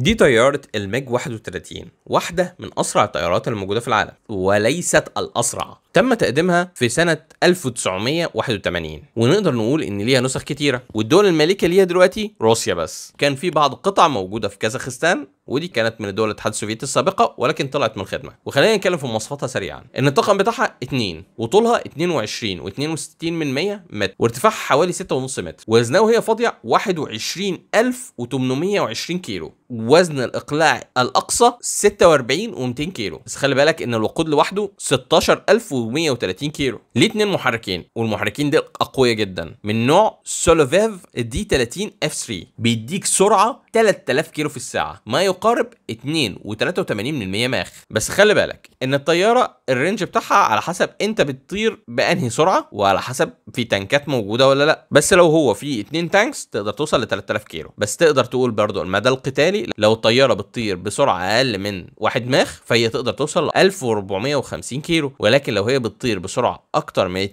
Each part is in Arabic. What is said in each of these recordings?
دي طيارة الميج 31 واحدة من أسرع الطيارات الموجودة في العالم وليست الأسرع تم تقديمها في سنة 1981 ونقدر نقول إن ليها نسخ كتيرة والدول المالكة ليها دلوقتي روسيا بس كان في بعض قطع موجودة في كازاخستان ودي كانت من الدول الاتحاد السوفيتي السابقه ولكن طلعت من الخدمه وخلينا نتكلم في مواصفاتها سريعا ان الطاقم بتاعها 2 وطولها 22 و62 من 100 متر وارتفاعها حوالي 6.5 متر وزنها وهي فاضيه 21820 كيلو وزن الاقلاع الاقصى 46 و200 كيلو بس خلي بالك ان الوقود لوحده 16130 كيلو ليه اتنين محركين والمحركين دي اقوياء جدا من نوع سولوفيف دي 30 اف 3 بيديك سرعه 3000 كيلو في الساعه ما يق يقارب 2.83 ماخ بس خلي بالك ان الطياره الرينج بتاعها على حسب انت بتطير بانهي سرعه وعلى حسب في تانكات موجوده ولا لا بس لو هو في 2 تانكس تقدر توصل ل 3000 كيلو بس تقدر تقول برضو المدى القتالي لو الطياره بتطير بسرعه اقل من 1 ماخ فهي تقدر توصل ل 1450 كيلو ولكن لو هي بتطير بسرعه اكتر من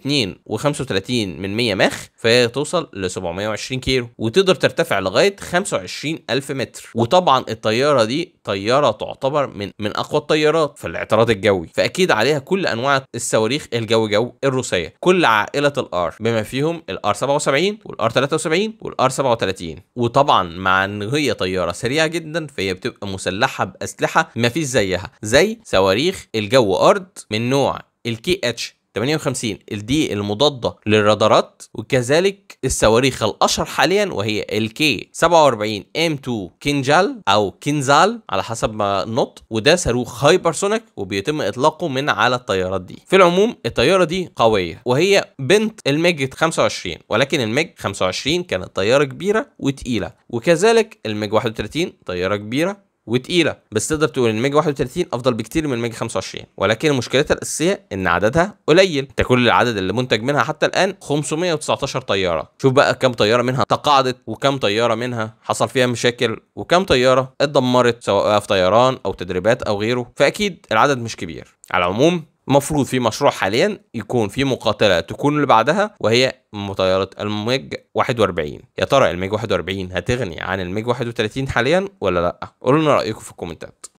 2.35 من 100 ماخ فهي توصل ل 720 كيلو وتقدر ترتفع لغايه 25000 متر وطبعا الطياره الطياره دي طياره تعتبر من من اقوى الطيارات في الاعتراض الجوي فاكيد عليها كل انواع الصواريخ الجو جو الروسيه كل عائله الار بما فيهم الار 77 والار 73 والار 37 وطبعا مع ان هي طياره سريعه جدا فهي بتبقى مسلحه باسلحه ما فيش زيها زي صواريخ الجو ارض من نوع الكي اتش 58 الدي المضادة للرادارات وكذلك الصواريخ الأشهر حاليا وهي الكي 47 ام 2 كينجال أو كينزال على حسب ما نط وده صاروخ هايبرسونيك وبيتم إطلاقه من على الطيارات دي في العموم الطيارة دي قوية وهي بنت الميج 25 ولكن الميج 25 كانت طيارة كبيرة وتقيلة وكذلك الميج 31 طيارة كبيرة وتقيله بس تقدر تقول ان ميجا 31 افضل بكتير من ميجا 25 ولكن مشكلتها الاساسيه ان عددها قليل ده كل العدد اللي منتج منها حتى الان 519 طياره شوف بقى كم طياره منها تقاعدت وكم طياره منها حصل فيها مشاكل وكم طياره اتدمرت سواء في طيران او تدريبات او غيره فاكيد العدد مش كبير على العموم مفروض في مشروع حاليا يكون في مقاتله تكون اللي بعدها وهي مطيره الميج 41 يا ترى الميج 41 هتغني عن الميج 31 حاليا ولا لا قولوا لنا رايكم في الكومنتات